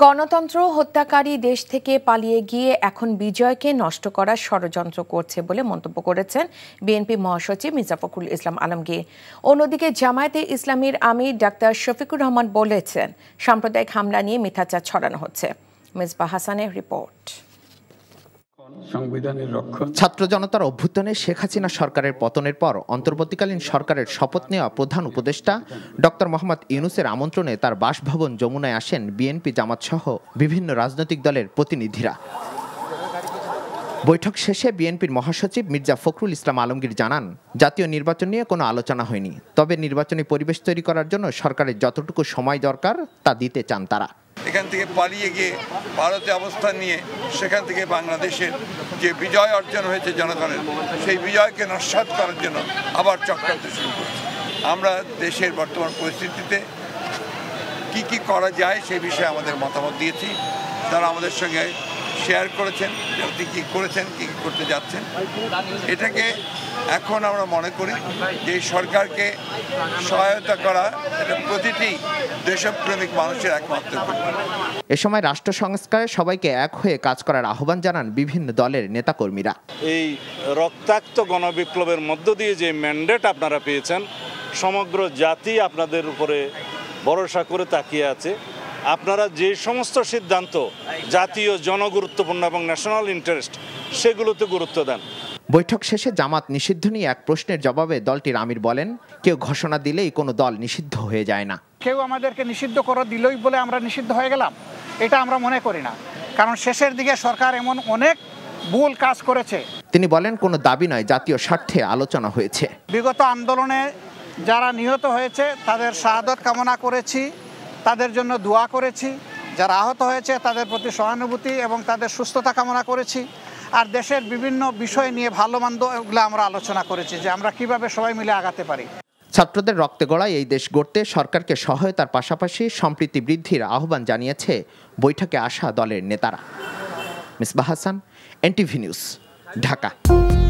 গণতন্ত্র হত্যাকারী দেশ থেকে পালিয়ে গিয়ে এখন বিজয়কে নষ্ট করার ষড়যন্ত্র করছে বলে মন্তব্য করেছেন বিএনপি মহাসচিব মির্জা ফখরুল ইসলাম আলমগীর অন্যদিকে জামায়াতে ইসলামীর আমির ডাক্তার শফিকুর রহমান বলেছেন সাম্প্রদায়িক হামলা নিয়ে মিথ্যাচার ছড়ানো হচ্ছে মিসবা হাসানের রিপোর্ট ছাত্র জনতার অভ্যুত্থানে শেখ হাসিনা সরকারের পতনের পর অন্তর্বর্তীকালীন সরকারের শপথ নেওয়া প্রধান উপদেষ্টা ডক্টর মোহাম্মদ ইউনুসের আমন্ত্রণে তার বাসভবন যমুনায় আসেন বিএনপি জামাত সহ বিভিন্ন রাজনৈতিক দলের প্রতিনিধিরা বৈঠক শেষে বিএনপির মহাসচিব মির্জা ফখরুল ইসলাম আলমগীর জানান জাতীয় নির্বাচন নিয়ে কোনো আলোচনা হয়নি তবে নির্বাচনী পরিবেশ তৈরি করার জন্য সরকারের যতটুকু সময় দরকার তা দিতে চান তারা এখান থেকে পালিয়ে গিয়ে ভারতে অবস্থান নিয়ে সেখান থেকে বাংলাদেশের যে বিজয় অর্জন হয়েছে জনগণের সেই বিজয়কে নস্বাত করার জন্য আবার চক্রান্ত শুরু করছে আমরা দেশের বর্তমান পরিস্থিতিতে কি কি করা যায় সে বিষয়ে আমাদের মতামত দিয়েছি তারা আমাদের সঙ্গে শেয়ার করেছেন আপনি কী করেছেন কী কী করতে যাচ্ছেন এটাকে এখন আমরা মনে করি যে সরকারকে সহায়তা করা এটা প্রতিটি দেশপ্রেমিক মানুষের একমাত্র এ সময় রাষ্ট্র সংস্কারে সবাইকে এক হয়ে কাজ করার আহ্বান জানান বিভিন্ন দলের নেতাকর্মীরা এই রক্তাক্ত গণবিপ্লবের মধ্য দিয়ে যে ম্যান্ডেট আপনারা পেয়েছেন সমগ্র জাতি আপনাদের উপরে ভরসা করে তাকিয়ে আছে আপনারা যে সমস্ত সিদ্ধান্ত জাতীয় জনগুরুত্বপূর্ণ এবং ন্যাশনাল ইন্টারেস্ট সেগুলোতে গুরুত্ব দেন বৈঠক শেষে জামাত নিষিদ্ধ নিয়ে এক প্রশ্নের জবাবে দলটির আমির বলেন কেউ ঘোষণা দিলেই কোনো দল নিষিদ্ধ হয়ে যায় না কেউ আমাদেরকে নিষিদ্ধ করা দিলই বলে আমরা নিষিদ্ধ হয়ে গেলাম এটা আমরা মনে করি না কারণ শেষের দিকে সরকার এমন অনেক ভুল কাজ করেছে তিনি বলেন কোনো দাবি নয় জাতীয় স্বার্থে আলোচনা হয়েছে বিগত আন্দোলনে যারা নিহত হয়েছে তাদের শাহাদত কামনা করেছি তাদের জন্য দোয়া করেছি যারা আহত হয়েছে তাদের প্রতি সহানুভূতি এবং তাদের সুস্থতা কামনা করেছি আর দেশের বিভিন্ন বিষয় নিয়ে ভালো মন্দ এগুলো আমরা আলোচনা করেছি যে আমরা কিভাবে সবাই মিলে আগাতে পারি ছাত্রদের রক্তে গড়ায় এই দেশ গড়তে সরকারকে সহায়তার পাশাপাশি সম্প্রীতি বৃদ্ধির আহ্বান জানিয়েছে বৈঠকে আসা দলের নেতারা মিসবাহ হাসান এনটিভি নিউজ ঢাকা